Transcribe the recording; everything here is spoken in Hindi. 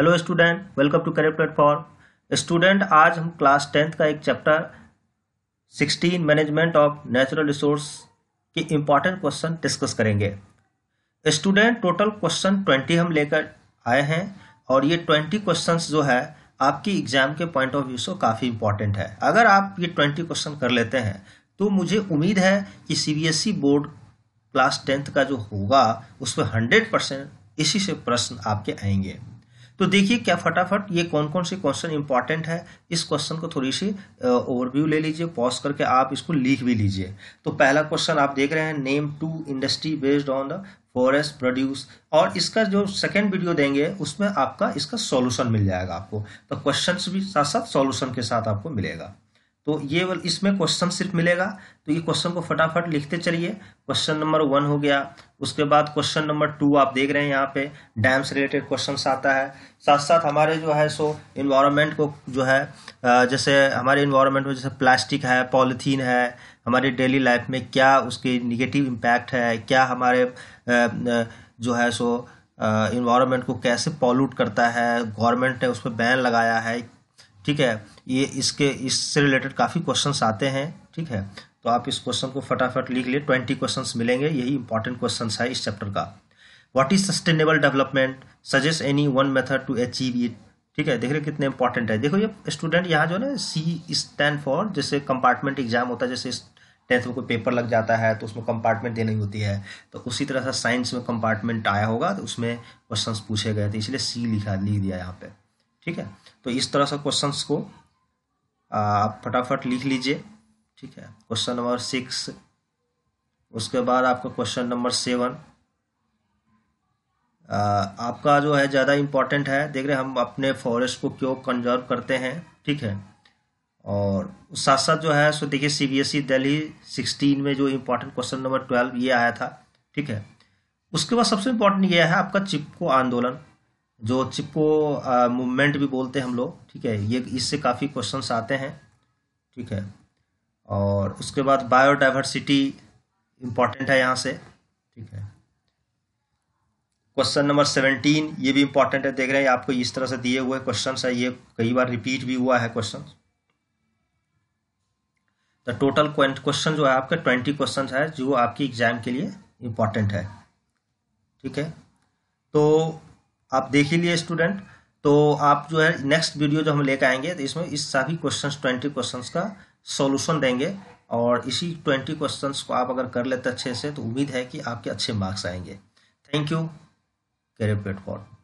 hello student welcome to career platform student आज हम क्लास टेंथ का एक chapter sixteen management of natural resource के इम्पॉर्टेंट क्वेश्चन डिस्कस करेंगे स्टूडेंट टोटल क्वेश्चन ट्वेंटी हम लेकर आए हैं और ये ट्वेंटी क्वेश्चन जो है आपकी एग्जाम के पॉइंट ऑफ व्यू से काफ़ी इंपॉर्टेंट है अगर आप ये ट्वेंटी क्वेश्चन कर लेते हैं तो मुझे उम्मीद है कि ई बोर्ड क्लास टेंथ का जो होगा उसमें हंड्रेड परसेंट इसी से प्रश्न आपके आएंगे तो देखिए क्या फटाफट ये कौन कौन से क्वेश्चन इंपॉर्टेंट है इस क्वेश्चन को थोड़ी सी ओवरव्यू ले लीजिए पॉज करके आप इसको लिख भी लीजिए तो पहला क्वेश्चन आप देख रहे हैं name two industry based on the forest produce और इसका जो सेकेंड वीडियो देंगे उसमें आपका इसका सॉल्यूशन मिल जाएगा आपको तो क्वेश्चन भी साथ साथ सोल्यूशन के साथ आपको मिलेगा तो ये इसमें क्वेश्चन सिर्फ मिलेगा तो ये क्वेश्चन को फटाफट लिखते चलिए क्वेश्चन नंबर वन हो गया उसके बाद क्वेश्चन नंबर टू आप देख रहे हैं यहाँ पे डैम्स रिलेटेड क्वेश्चन आता है साथ साथ हमारे जो है सो इन्वायरमेंट को जो है जैसे हमारे इन्वायरमेंट में जैसे प्लास्टिक है पॉलीथीन है हमारी डेली लाइफ में क्या उसके निगेटिव इम्पैक्ट है क्या हमारे जो है सो इन्वायरमेंट को कैसे पॉल्यूट करता है गवर्नमेंट ने उस पर बैन लगाया है ठीक है ये इसके इससे रिलेटेड काफ़ी क्वेश्चन आते हैं ठीक है तो आप इस क्वेश्चन को फटाफट लिख लिए ट्वेंटी क्वेश्चन मिलेंगे यही इंपॉर्टेंट क्वेश्चन है इस चैप्टर का what is sustainable development suggest any one method to achieve it ठीक है देख रहे कितने इंपॉर्टेंट है देखो ये स्टूडेंट यहाँ जो ना सी स्टैंड फॉर जैसे कंपार्टमेंट एग्जाम होता है जैसे टेंथ में कोई पेपर लग जाता है तो उसमें कंपार्टमेंट देनी होती है तो उसी तरह से साइंस में कंपार्टमेंट आया होगा तो उसमें क्वेश्चन पूछे गए थे इसलिए सी लिखा लिख दिया यहाँ पे ठीक है तो इस तरह से क्वेश्चंस को आप फटाफट लिख लीजिए ठीक है क्वेश्चन नंबर सिक्स उसके बाद आपका क्वेश्चन नंबर सेवन आपका जो है ज़्यादा इम्पॉर्टेंट है देख रहे हम अपने फॉरेस्ट को क्यों कंजर्व करते हैं ठीक है और साथ साथ जो है सो देखिए C B S E Delhi sixteen में जो इम्पोर्टेंट क्वेश्चन नंबर ट्वेल्व ये आया था ठीक है उसके बाद सबसे इम्पोर्टेंट ये है आपका चिपको आंदोलन जो चिपको मूवमेंट भी बोलते हैं हम लोग ठीक है ये इससे काफ़ी क्वेश्चंस आते हैं ठीक है और उसके बाद बायोडाइवर्सिटी इम्पॉर्टेंट है यहाँ से ठीक है क्वेश्चन नंबर सेवनटीन ये भी इम्पॉर्टेंट है देख रहे हैं आपको इस तरह से दिए हुए क्वेश्चन है ये कई बार रिपीट भी हुआ है क्वेश्चन तो टोटल क्वेश्चन जो है आपके ट्वेंटी क्वेश्चन है जो आपकी एग्जाम के लिए इम्पॉर्टेंट है ठीक है तो आप देख ही लिए स्टूडेंट तो आप जो है नेक्स्ट वीडियो जो हम लेकर आएंगे तो इसमें इस सभी क्वेश्चंस ट्वेंटी क्वेश्चंस का सॉल्यूशन देंगे और इसी ट्वेंटी क्वेश्चंस को आप अगर कर लेते अच्छे से तो उम्मीद है कि आपके अच्छे मार्क्स आएंगे थैंक यू कैरियर प्लेटफॉर्म